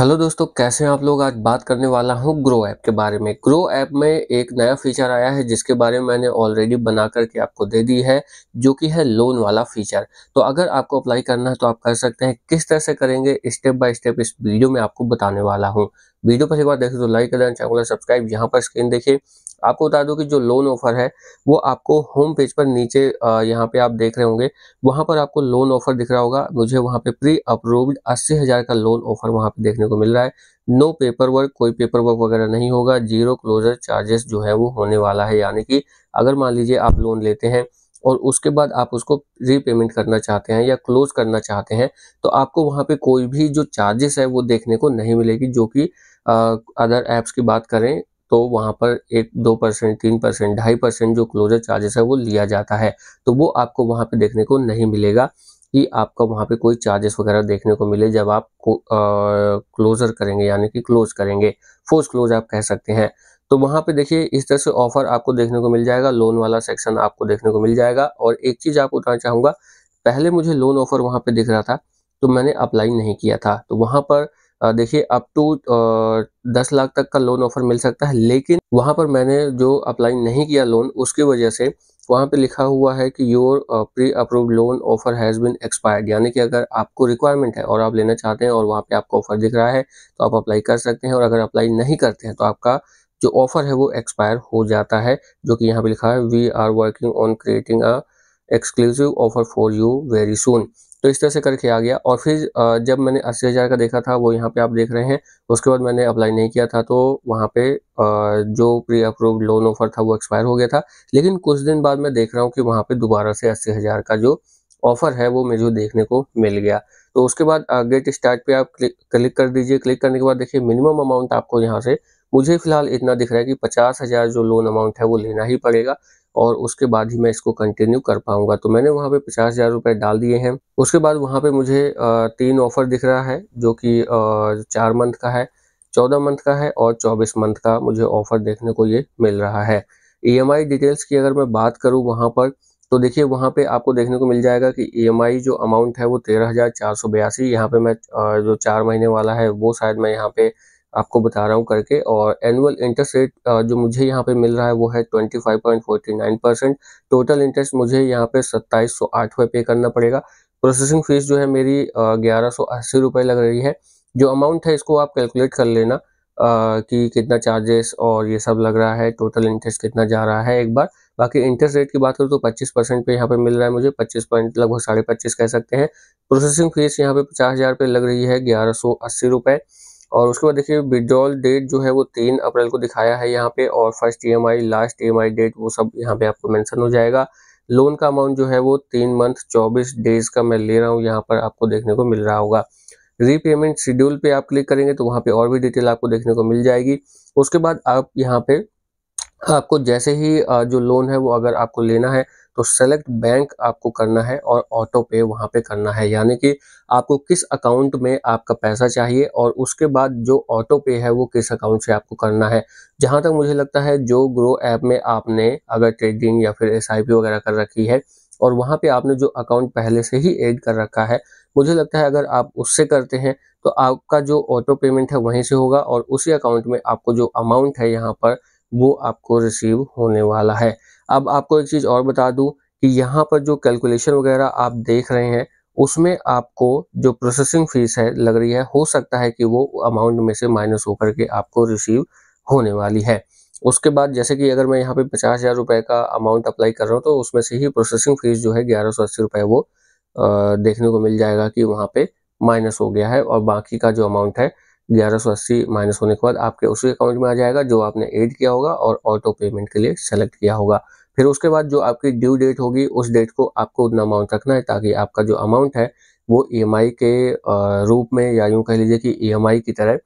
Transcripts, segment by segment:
hello दोस्तों कैसे हैं आप लोग आज बात करने वाला हूं ग्रो ऐप के बारे में ग्रो ऐप में एक नया फीचर आया है जिसके बारे में मैंने ऑलरेडी बना करके आपको दे दी है जो कि है लोन वाला फीचर तो अगर आपको अप्लाई करना है तो आप कर सकते हैं किस तरह से करेंगे स्टेप बाय स्टेप इस वीडियो में आपको बताने वाला हूँ वीडियो पर एक बार देखें तो लाइक कर देना चैनल सब्सक्राइब यहाँ पर स्क्रीन देखिए आपको बता दूं कि जो लोन ऑफर है वो आपको होम पेज पर नीचे यहाँ पे आप देख रहे होंगे वहाँ पर आपको लोन ऑफर दिख रहा होगा मुझे वहाँ पे प्री अप्रूव्ड अस्सी हज़ार का लोन ऑफर वहाँ पे देखने देखने को मिल रहा है नो पेपर वर्क कोई पेपर वर्क वगैरह नहीं होगा जीरो क्लोजर चार्जेस जो है वो होने वाला है यानी कि अगर मान लीजिए आप लोन लेते हैं और उसके बाद आप उसको रीपेमेंट करना चाहते हैं या क्लोज करना चाहते हैं तो आपको वहाँ पे कोई भी जो चार्जेस है वो देखने को नहीं मिलेगी जो कि अदर ऐप्स की बात करें तो वहाँ पर एक दो परसेंट तीन परसेंट ढाई परसेंट जो क्लोजर चार्जेस है वो लिया जाता है तो वो आपको वहाँ पे देखने को नहीं मिलेगा कि आपका वहाँ पे कोई चार्जेस वगैरह देखने को मिले जब आप क्लोजर करेंगे यानी कि क्लोज करेंगे फोर्स क्लोज आप कह सकते हैं तो वहाँ पे देखिए इस तरह से ऑफर आपको देखने को मिल जाएगा लोन वाला सेक्शन आपको देखने को मिल जाएगा और एक चीज़ आपको बताना चाहूंगा पहले मुझे लोन ऑफर वहाँ पे दिख रहा था तो मैंने अप्लाई नहीं किया था तो वहाँ पर देखिए अप टू दस लाख तक का लोन ऑफर मिल सकता है लेकिन वहाँ पर मैंने जो अप्लाई नहीं किया लोन उसकी वजह से वहाँ पे लिखा हुआ है कि your pre approve loan offer has been expired यानी कि अगर आपको रिक्वायरमेंट है और आप लेना चाहते हैं और वहाँ पे आपको ऑफर दिख रहा है तो आप अप्लाई कर सकते हैं और अगर अप्लाई नहीं करते हैं तो आपका जो ऑफर है वो एक्सपायर हो जाता है जो कि यहाँ पे लिखा है we are working on creating a exclusive offer for you very soon तो इस तरह से करके आ गया और फिर जब मैंने अस्सी हज़ार का देखा था वो यहाँ पे आप देख रहे हैं उसके बाद मैंने अप्लाई नहीं किया था तो वहाँ पे जो प्री अप्रूव लोन ऑफर था वो एक्सपायर हो गया था लेकिन कुछ दिन बाद मैं देख रहा हूँ कि वहाँ पे दोबारा से अस्सी हज़ार का जो ऑफर है वो मुझे देखने को मिल गया तो उसके बाद गेट स्टार्ट पे आप क्लिक, क्लिक कर दीजिए क्लिक करने के बाद देखिए मिनिमम अमाउंट आपको यहाँ से मुझे फिलहाल इतना दिख रहा है कि पचास हज़ार जो लोन अमाउंट है वो लेना ही पड़ेगा और उसके बाद ही मैं इसको कंटिन्यू कर पाऊंगा तो मैंने वहाँ पे पचास हज़ार रुपये डाल दिए हैं उसके बाद वहाँ पे मुझे तीन ऑफ़र दिख रहा है जो कि चार मंथ का है चौदह मंथ का है और चौबीस मंथ का मुझे ऑफ़र देखने को ये मिल रहा है ई e डिटेल्स की अगर मैं बात करूँ वहाँ पर तो देखिए वहाँ पे आपको देखने को मिल जाएगा कि ई e जो अमाउंट है वो तेरह हज़ार चार सौ बयासी यहाँ पर मैं जो चार महीने वाला है वो शायद मैं यहाँ पे आपको बता रहा हूँ करके और एनुअल इंटरेस्ट रेट जो मुझे यहाँ पे मिल रहा है वो है 25.49 परसेंट टोटल इंटरेस्ट मुझे यहाँ पे सत्ताईस सौ आठ पे करना पड़ेगा प्रोसेसिंग फीस जो है मेरी ग्यारह सौ अस्सी रुपये लग रही है जो अमाउंट है इसको आप कैलकुलेट कर लेना आ, कि कितना चार्जेस और ये सब लग रहा है टोटल इंटरेस्ट कितना जा रहा है एक बार बाकी इंटरेस्ट रेट की बात करूँ तो 25 परसेंट पे यहाँ पे मिल रहा है मुझे 25 पॉइंट लगभग साढ़े पच्चीस कह सकते हैं प्रोसेसिंग फीस यहाँ पे पचास हज़ार पे लग रही है ग्यारह सौ अस्सी रुपये और उसके बाद देखिए विड्रॉल डेट जो है वो तीन अप्रैल को दिखाया है यहाँ पे और first E last E date वो सब यहाँ पे आपको मेंशन हो जाएगा लोन का अमाउंट जो है वो तीन मंथ चौबीस डेज का मैं ले रहा हूँ यहाँ पर आपको देखने को मिल रहा होगा रीपेमेंट शेड्यूल पे आप क्लिक करेंगे तो वहाँ पे और भी डिटेल आपको देखने को मिल जाएगी उसके बाद आप यहाँ पे आपको जैसे ही जो लोन है वो अगर आपको लेना है तो सेलेक्ट बैंक आपको करना है और ऑटो पे वहाँ पे करना है यानी कि आपको किस अकाउंट में आपका पैसा चाहिए और उसके बाद जो ऑटो पे है वो किस अकाउंट से आपको करना है जहाँ तक मुझे लगता है जो ग्रो ऐप में आपने अगर ट्रेडिंग या फिर एस वगैरह कर रखी है और वहाँ पे आपने जो अकाउंट पहले से ही ऐड कर रखा है मुझे लगता है अगर आप उससे करते हैं तो आपका जो ऑटो पेमेंट है वहीं से होगा और उसी अकाउंट में आपको जो अमाउंट है यहाँ पर वो आपको रिसीव होने वाला है अब आपको एक चीज़ और बता दूं कि यहाँ पर जो कैलकुलेशन वगैरह आप देख रहे हैं उसमें आपको जो प्रोसेसिंग फीस है लग रही है हो सकता है कि वो अमाउंट में से माइनस होकर के आपको रिसीव होने वाली है उसके बाद जैसे कि अगर मैं यहाँ पे पचास हज़ार रुपये का अमाउंट अप्लाई कर रहा हूँ तो उसमें से ही प्रोसेसिंग फीस जो है ग्यारह सौ अस्सी रुपए वो आ, देखने को मिल जाएगा कि वहाँ पे माइनस हो गया है और बाकी का जो अमाउंट है ग्यारह सौ अस्सी माइनस होने के बाद आपके उसी अकाउंट में आ जाएगा जो आपने ऐड किया होगा और ऑटो पेमेंट के लिए सेलेक्ट किया होगा फिर उसके बाद जो आपकी ड्यू डेट होगी उस डेट को आपको उतना अमाउंट रखना है ताकि आपका जो अमाउंट है वो ई e के रूप में या यूँ कह लीजिए कि ई e की तरह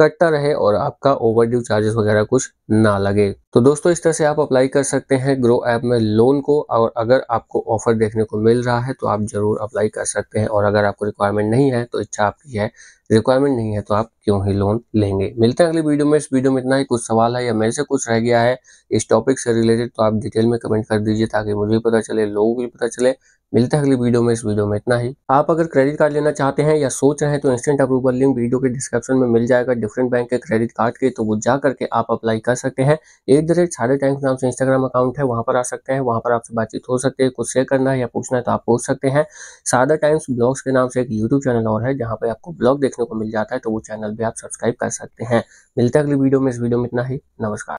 कटता रहे और आपका ओवरड्यू चार्जेस वगैरह कुछ ना लगे तो दोस्तों इस तरह से आप अप्लाई कर सकते हैं ग्रो ऐप में लोन को और अगर आपको ऑफर देखने को मिल रहा है तो आप जरूर अप्लाई कर सकते हैं और अगर आपको रिक्वायरमेंट नहीं है तो इच्छा आपकी है रिक्वायरमेंट नहीं है तो आप क्यों ही लोन लेंगे मिलते हैं अगली वीडियो में इस वीडियो में इतना ही कुछ सवाल है या मेरे से कुछ रह गया है इस टॉपिक से रिलेटेड तो आप डिटेल में कमेंट कर दीजिए ताकि मुझे भी पता चले लोगों को भी पता चले मिलते हैं अगली वीडियो में इस वीडियो में इतना ही आप अगर क्रेडिट कार्ड लेना चाहते हैं या सोच रहे हैं तो इंस्टेंट अप्रूवल लिंक वीडियो के डिस्क्रिप्शन में मिल जाएगा डिफरेंट बैंक के क्रेडिट कार्ड के तो वो जा करके आप अप्लाई कर सकते हैं एट द रेट सारे टाइम्स नाम से इंस्टाग्राम अकाउंट है वहाँ पर आ सकते हैं वहाँ पर आपसे बातचीत हो सकती है कुछ शेयर करना है या पूछना है तो आप पूछ सकते हैं सादा टाइम्स ब्लॉग्स के नाम से एक यूट्यूब चैनल और है जहाँ पर आपको ब्लॉग देखने को मिल जाता है तो वो चैनल भी आप सब्सक्राइब कर सकते हैं मिलते हैं अगली वीडियो में इस वीडियो में इतना ही नमस्कार